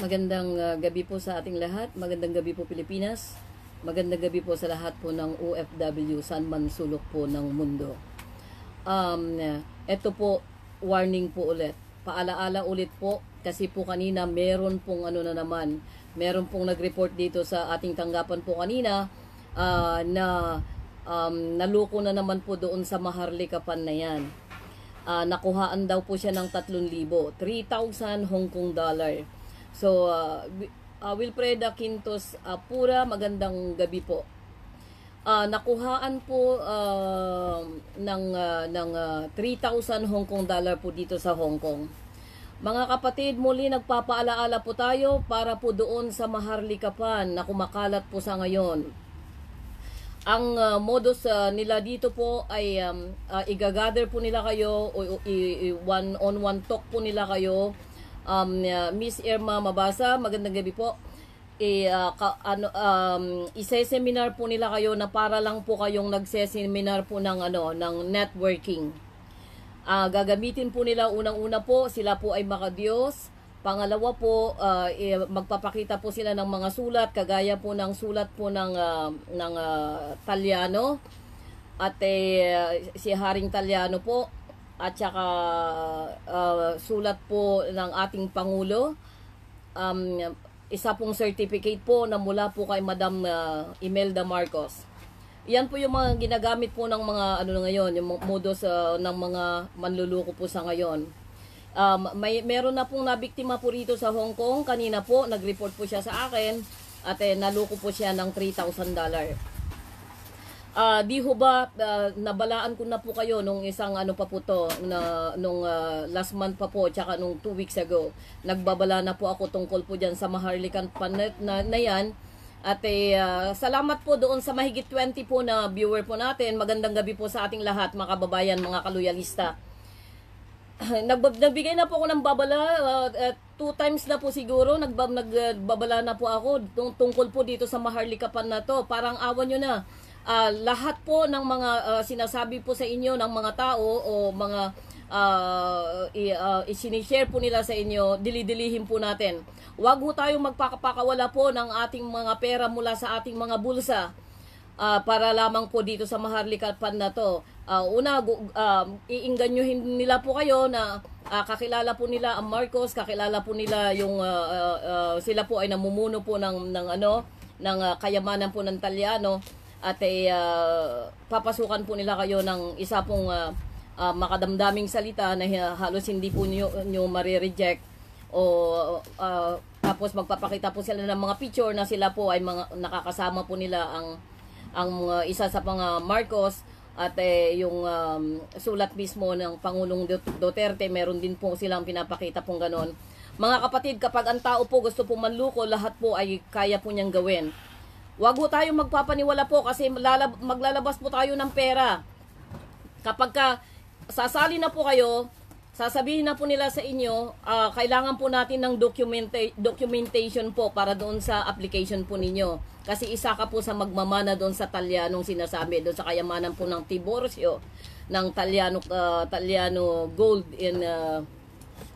Magandang uh, gabi po sa ating lahat. Magandang gabi po Pilipinas. Magandang gabi po sa lahat po ng OFW saan man sulok po ng mundo. Um, ito po, warning po ulit. Paalaala ulit po kasi po kanina meron pong ano na naman. Meron pong nag-report dito sa ating tanggapan po kanina uh, na um, naluko na naman po doon sa Maharlika pan na yan. Uh, nakuhaan daw po siya ng 3,000, 3,000 Hong Kong dollar So, uh, uh, Wilfreda Quintos uh, Pura, magandang gabi po. Uh, nakuhaan po uh, ng, uh, ng uh, 3,000 Hong Kong dollar po dito sa Hong Kong. Mga kapatid, muli nagpapaalaala po tayo para po doon sa Maharlikapan na kumakalat po sa ngayon. Ang uh, modus uh, nila dito po ay um, uh, igagather po nila kayo o one one -on -one talk po nila kayo um, uh, Miss Irma Mabasa, magandang gabi po. Eh, uh, ka, ano, um, isa-seminar po nila kayo na para lang po kayong nagseseminar po ng, ano, ng networking. Uh, gagamitin po nila unang-una po, sila po ay makadiyos. Pangalawa po, uh, magpapakita po sila ng mga sulat, kagaya po ng sulat po ng, uh, ng uh, Talyano. At eh, si Haring Talyano po, at saka uh, sulat po ng ating Pangulo. Um, isa pong certificate po na mula po kay Madam uh, Imelda Marcos. Yan po yung mga ginagamit po ng mga ano na ngayon, yung modus uh, ng mga manluluko po sa ngayon. Um, may meron na pong nabiktima po rito sa Hong Kong. Kanina po, nag-report po siya sa akin at eh, naluko po siya ng $3,000. Uh, di ho ba uh, nabalaan ko na po kayo nung isang ano pa po to na nung uh, last month pa po tsaka nung two weeks ago nagbabala na po ako tungkol po diyan sa Maharlikan Panet na, na yan at eh, uh, salamat po doon sa mahigit 20 po na viewer po natin magandang gabi po sa ating lahat mga kababayan mga kaluyalista nagbigay na po ako ng babala uh, uh, two times na po siguro nagbab nagbabala na po ako tung tungkol po dito sa Maharlikapan na to parang awan nyo na uh, lahat po ng mga uh, sinasabi po sa inyo ng mga tao o mga uh, i, uh, isinishare po nila sa inyo, dilidilihin po natin. Huwag po tayong magpakapakawala po ng ating mga pera mula sa ating mga bulsa uh, para lamang po dito sa Maharlika Fund na to. Uh, una, uh, iinganyuhin nila po kayo na uh, kakilala po nila ang Marcos, kakilala po nila yung uh, uh, uh, sila po ay namumuno po ng, ng ano, ng uh, kayamanan po ng Talyano at ay uh, eh, ah, papasukan po nila kayo ng isa pong uh, uh, makadamdaming salita na halos hindi po nyo, nyo marireject o uh, tapos magpapakita po sila ng mga picture na sila po ay mga nakakasama po nila ang ang uh, isa sa mga Marcos at eh, yung um, sulat mismo ng Pangulong Duterte meron din po silang pinapakita pong ganon mga kapatid kapag ang tao po gusto po manluko lahat po ay kaya po niyang gawin Huwag po tayong magpapaniwala po kasi maglalabas po tayo ng pera. Kapag ka, sasali na po kayo, sasabihin na po nila sa inyo, uh, kailangan po natin ng documenta- documentation po para doon sa application po ninyo. Kasi isa ka po sa magmamana doon sa Talyanong sinasabi, doon sa kayamanan po ng Tiborcio, ng Talyano, uh, Talyano Gold in uh,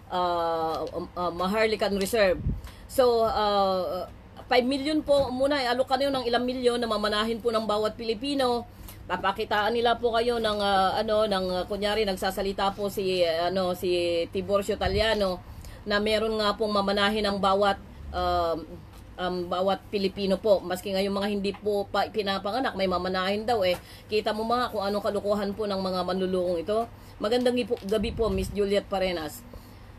uh, uh, Maharlican Reserve. So, uh, 5 million po muna, ialok eh. kayo ng ilang milyon na mamanahin po ng bawat Pilipino. Papakitaan nila po kayo ng uh, ano ng uh, kunyari nagsasalita po si ah, ano si Tiborcio Taliano na meron nga pong mamanahin ng bawat uh, um, bawat Pilipino po. Maski nga mga hindi po pa, pinapanganak, may mamanahin daw eh. Kita mo mga kung anong kalukuhan po ng mga manlulukong ito. Magandang gabi po, Miss Juliet Parenas.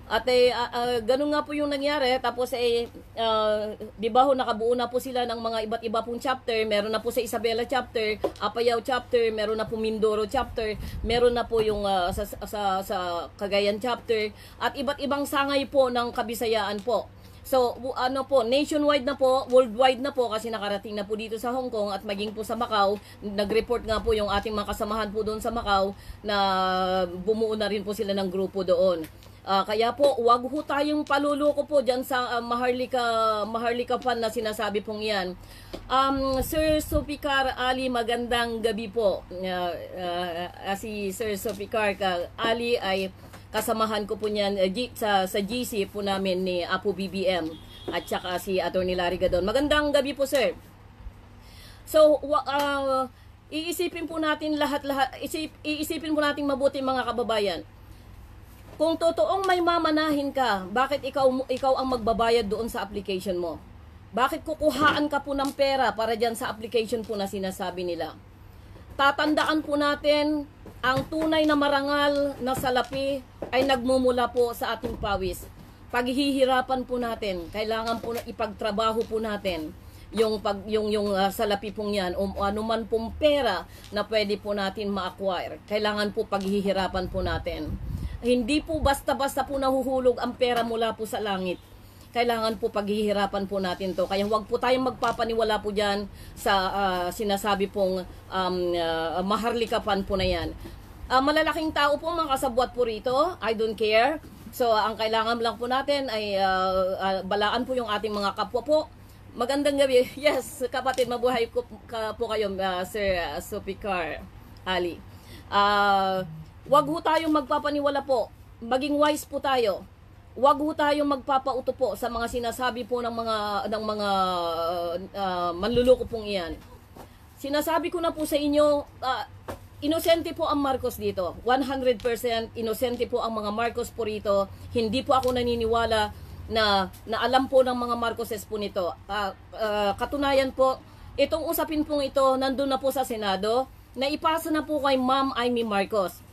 At eh, uh, uh, ganun nga po yung nangyari. Tapos eh, uh, di ba ho, nakabuo na po sila ng mga iba't iba pong chapter. Meron na po sa Isabela chapter, Apayaw chapter, meron na po Mindoro chapter, meron na po yung uh, sa, sa, sa Cagayan chapter. At iba't ibang sangay po ng kabisayaan po. So, ano po, nationwide na po, worldwide na po kasi nakarating na po dito sa Hong Kong at maging po sa Macau. Nag-report nga po yung ating mga kasamahan po doon sa Macau na bumuo na rin po sila ng grupo doon. Uh, kaya po, wag ho tayong paluloko po dyan sa uh, Maharlika, Maharlika Pan na sinasabi pong yan. Um, Sir Sopicar Ali, magandang gabi po. Uh, uh, si Sir Sopicar Ali ay kasamahan ko po niyan uh, sa, sa GC po namin ni Apo BBM at saka si Attorney Larry Gadon. Magandang gabi po, sir. So, uh, iisipin po natin lahat-lahat, isip, iisipin po natin mabuti mga kababayan kung totoong may mamanahin ka, bakit ikaw, ikaw ang magbabayad doon sa application mo? Bakit kukuhaan ka po ng pera para dyan sa application po na sinasabi nila? Tatandaan po natin, ang tunay na marangal na salapi ay nagmumula po sa ating pawis. Paghihirapan po natin, kailangan po ipagtrabaho po natin yung pag yung yung uh, salapi pong yan o anuman pong pera na pwede po natin ma-acquire. Kailangan po paghihirapan po natin. Hindi po basta-basta po nahuhulog ang pera mula po sa langit. Kailangan po paghihirapan po natin to. Kaya huwag po tayong magpapaniwala po dyan sa uh, sinasabi pong um, uh, maharlikapan po na yan. Uh, malalaking tao po mga kasabwat po rito. I don't care. So ang kailangan lang po natin ay uh, uh, balaan po yung ating mga kapwa po. Magandang gabi. Yes, kapatid, mabuhay ko, ka po kayo, uh, Sir uh, Sopicar Ali. Uh, Huwag ho tayong magpapaniwala po. Maging wise po tayo. Huwag ho tayong magpapauto po sa mga sinasabi po ng mga ng mga uh, uh, manluloko pong iyan. Sinasabi ko na po sa inyo, uh, inosente po ang Marcos dito. 100% inosente po ang mga Marcos po rito. Hindi po ako naniniwala na, na alam po ng mga Marcoses po nito. Uh, uh, katunayan po, itong usapin pong ito nandun na po sa Senado. Naipasa na po kay Ma'am Amy Marcos.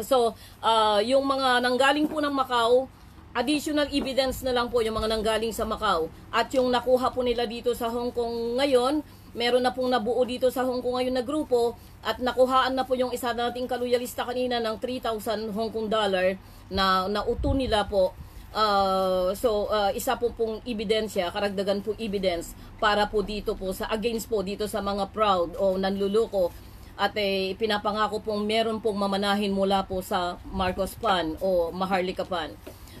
So, uh, yung mga nanggaling po ng Macau, additional evidence na lang po yung mga nanggaling sa Macau. At yung nakuha po nila dito sa Hong Kong ngayon, meron na pong nabuo dito sa Hong Kong ngayon na grupo at nakuhaan na po yung isa nating kaluyalista kanina ng 3,000 Hong Kong dollar na nauto nila po. Uh, so, uh, isa po pong ebidensya, karagdagan po evidence para po dito po sa against po dito sa mga proud o nanluloko at eh, pinapangako pong meron pong mamanahin mula po sa Marcos Pan o Maharlika Pan.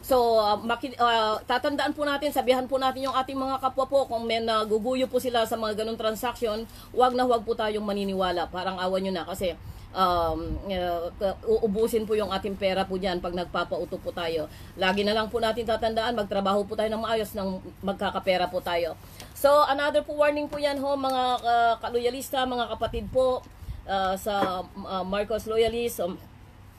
So, uh, uh, tatandaan po natin, sabihan po natin yung ating mga kapwa po kung may naguguyo po sila sa mga ganong transaction, wag na wag po tayong maniniwala. Parang awan nyo na kasi um, uh, eh, uubusin po yung ating pera po dyan pag nagpapauto po tayo. Lagi na lang po natin tatandaan, magtrabaho po tayo ng maayos nang magkakapera po tayo. So, another po warning po yan ho, mga uh, kaluyalista, mga kapatid po, Ah, sa uh, Marcos loyalist o, um,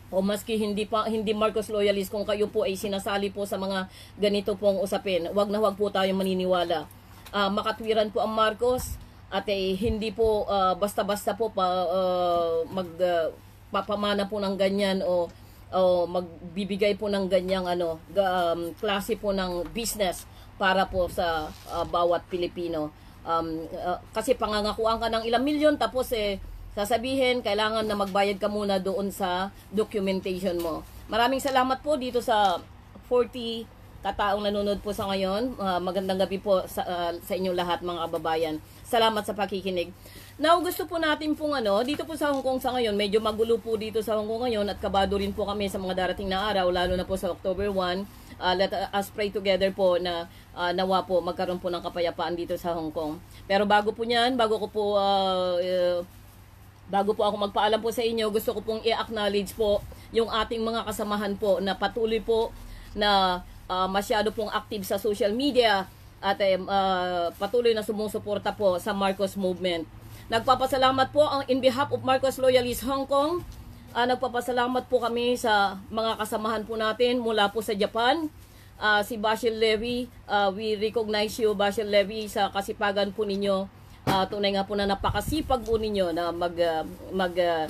o maski hindi pa hindi Marcos loyalist kung kayo po ay sinasali po sa mga ganito pong usapin. Wag na wag po tayong maniniwala. Uh, makatwiran po ang Marcos at eh, hindi po basta-basta uh, po pa uh, mag uh, papamana po ng ganyan o o magbibigay po ng ganyang ano um, klase po ng business para po sa uh, bawat Pilipino um, uh, kasi pangangakuan ka ng ilang milyon tapos eh sasabihin kailangan na magbayad ka muna doon sa documentation mo. Maraming salamat po dito sa 40 kataong nanonood po sa ngayon. Uh, magandang gabi po sa, uh, sa inyong lahat mga kababayan. Salamat sa pakikinig. Now, gusto po natin pong ano, dito po sa Hong Kong sa ngayon, medyo magulo po dito sa Hong Kong ngayon at kabado rin po kami sa mga darating na araw, lalo na po sa October 1. Uh, ah, let us pray together po na uh, nawa po magkaroon po ng kapayapaan dito sa Hong Kong. Pero bago po niyan, bago ko po uh, uh Bago po ako magpaalam po sa inyo, gusto ko pong i-acknowledge po yung ating mga kasamahan po na patuloy po na uh, masyado pong active sa social media at uh, patuloy na sumusuporta po sa Marcos Movement. Nagpapasalamat po ang in behalf of Marcos Loyalists Hong Kong. Uh, nagpapasalamat po kami sa mga kasamahan po natin mula po sa Japan. Uh, si Basil Levy, uh, we recognize you Basil Levy sa kasipagan po ninyo uh, tunay nga po na napakasipag po ninyo na mag, uh, mag uh,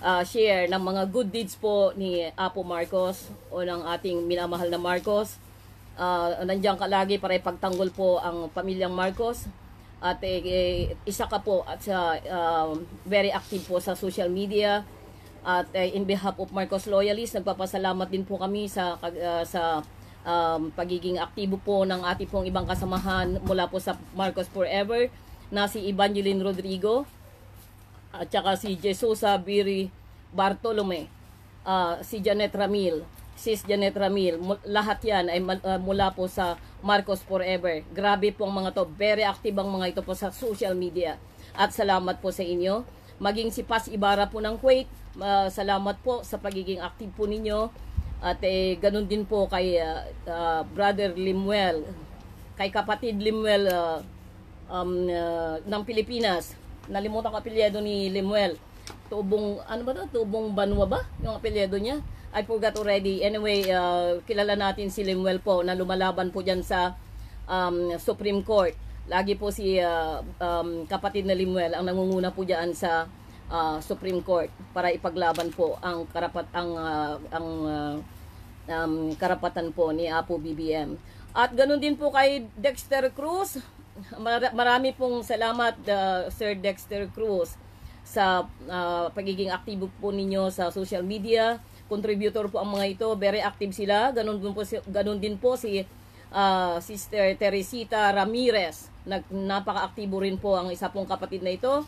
uh, share ng mga good deeds po ni Apo Marcos o ng ating minamahal na Marcos. Uh, nandiyan ka lagi para ipagtanggol po ang pamilyang Marcos at eh, eh isa ka po at sa uh, very active po sa social media at eh, in behalf of Marcos Loyalist nagpapasalamat din po kami sa uh, sa um, pagiging aktibo po ng ating pong ibang kasamahan mula po sa Marcos Forever na si Evangeline Rodrigo at saka si Jesusa Biri Bartolome, uh, si Janet Ramil, sis Janet Ramil, lahat yan ay ah, mula po sa Marcos Forever. Grabe po ang mga to, very active ang mga ito po sa social media. At salamat po sa inyo. Maging si Paz Ibarra po ng Kuwait, uh, salamat po sa pagiging active po ninyo. At eh, ganun din po kay uh, uh, Brother Limuel, kay kapatid Limuel uh, um, uh, ng Pilipinas. Nalimutan ko apelyido ni Lemuel. Tubong, ano ba to? Tubong Banwa ba? Yung apelyido niya? I forgot already. Anyway, uh, kilala natin si Lemuel po na lumalaban po dyan sa um, Supreme Court. Lagi po si uh, um, kapatid na Lemuel ang nangunguna po dyan sa uh, Supreme Court para ipaglaban po ang karapat ang uh, ang uh, um, karapatan po ni Apo BBM. At ganun din po kay Dexter Cruz, Mar- marami pong salamat uh, Sir Dexter Cruz sa uh, pagiging aktibo po ninyo sa social media. Contributor po ang mga ito, very active sila. Ganun din po si, ganun din po si uh, Sister Teresita Ramirez. Nag, napaka rin po ang isa pong kapatid na ito.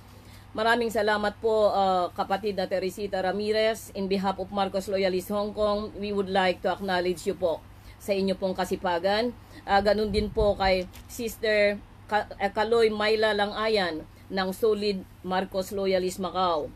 Maraming salamat po uh, kapatid na Teresita Ramirez. In behalf of Marcos Loyalist Hong Kong, we would like to acknowledge you po sa inyo pong kasipagan. Uh, ganun din po kay Sister eh, kaloy Mayla Langayan ng Solid Marcos Loyalist Macau.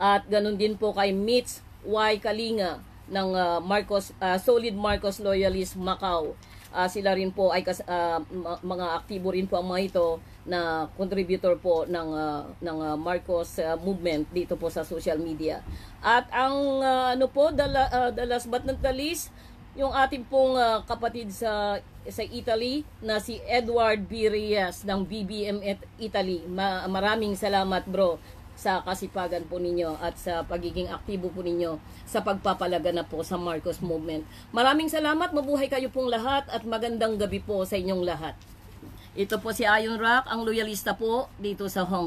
At ganun din po kay Mitch Y. Kalinga ng uh, Marcos uh, Solid Marcos Loyalist Macau. Uh, sila rin po ay kas, uh, mga aktibo rin po ang mga ito na contributor po ng uh, ng uh, Marcos uh, movement dito po sa social media. At ang uh, ano po dala, uh, the last but not the least, yung ating pong uh, kapatid sa sa Italy na si Edward B. Reyes ng BBM Italy. Ma maraming salamat bro sa kasipagan po ninyo at sa pagiging aktibo po ninyo sa pagpapalaga na po sa Marcos Movement. Maraming salamat, mabuhay kayo pong lahat at magandang gabi po sa inyong lahat. Ito po si Ayon Rock, ang loyalista po dito sa Hong Kong.